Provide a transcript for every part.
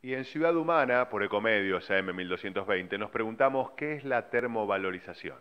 Y en Ciudad Humana, por Ecomedios AM1220, nos preguntamos qué es la termovalorización.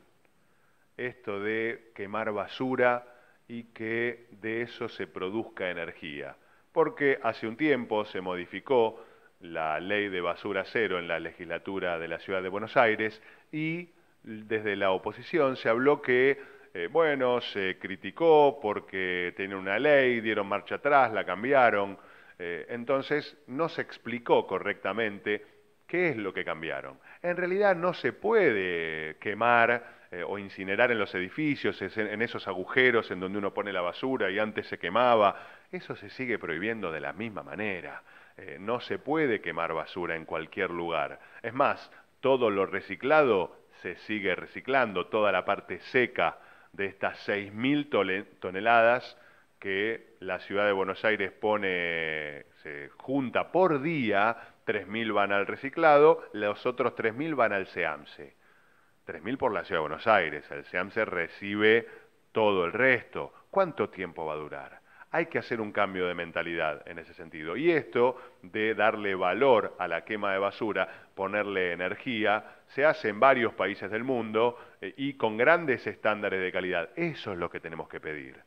Esto de quemar basura y que de eso se produzca energía. Porque hace un tiempo se modificó la ley de basura cero en la legislatura de la Ciudad de Buenos Aires y desde la oposición se habló que, eh, bueno, se criticó porque tenía una ley, dieron marcha atrás, la cambiaron, eh, entonces, no se explicó correctamente qué es lo que cambiaron. En realidad no se puede quemar eh, o incinerar en los edificios, en esos agujeros en donde uno pone la basura y antes se quemaba. Eso se sigue prohibiendo de la misma manera. Eh, no se puede quemar basura en cualquier lugar. Es más, todo lo reciclado se sigue reciclando, toda la parte seca de estas 6.000 toneladas que la ciudad de Buenos Aires pone, se junta por día, 3.000 van al reciclado, los otros 3.000 van al SEAMSE. 3.000 por la ciudad de Buenos Aires, el SEAMSE recibe todo el resto. ¿Cuánto tiempo va a durar? Hay que hacer un cambio de mentalidad en ese sentido. Y esto de darle valor a la quema de basura, ponerle energía, se hace en varios países del mundo eh, y con grandes estándares de calidad. Eso es lo que tenemos que pedir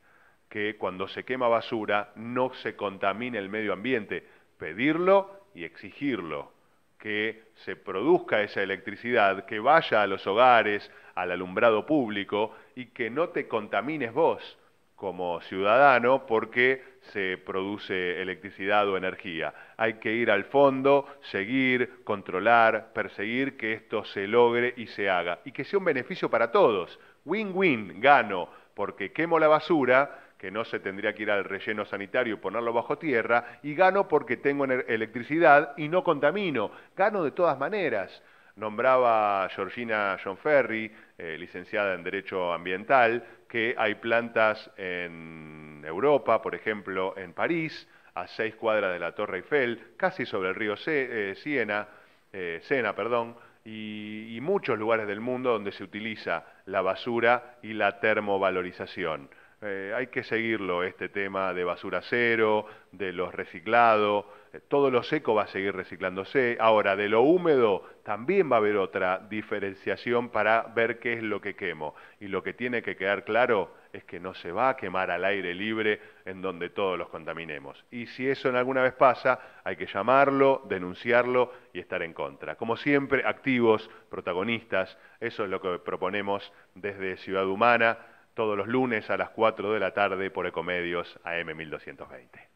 que cuando se quema basura no se contamine el medio ambiente. Pedirlo y exigirlo, que se produzca esa electricidad, que vaya a los hogares, al alumbrado público y que no te contamines vos como ciudadano porque se produce electricidad o energía. Hay que ir al fondo, seguir, controlar, perseguir que esto se logre y se haga y que sea un beneficio para todos. Win-win, gano, porque quemo la basura que no se tendría que ir al relleno sanitario y ponerlo bajo tierra, y gano porque tengo electricidad y no contamino. Gano de todas maneras. Nombraba Georgina John Ferry, eh, licenciada en Derecho Ambiental, que hay plantas en Europa, por ejemplo, en París, a seis cuadras de la Torre Eiffel, casi sobre el río eh, Siena, eh, Sena, perdón, y muchos lugares del mundo donde se utiliza la basura y la termovalorización. Eh, hay que seguirlo, este tema de basura cero, de los reciclados, eh, todo lo seco va a seguir reciclándose. Ahora, de lo húmedo también va a haber otra diferenciación para ver qué es lo que quemo. Y lo que tiene que quedar claro es que no se va a quemar al aire libre en donde todos los contaminemos. Y si eso en alguna vez pasa, hay que llamarlo, denunciarlo y estar en contra. Como siempre, activos, protagonistas, eso es lo que proponemos desde Ciudad Humana todos los lunes a las 4 de la tarde por Ecomedios AM 1220.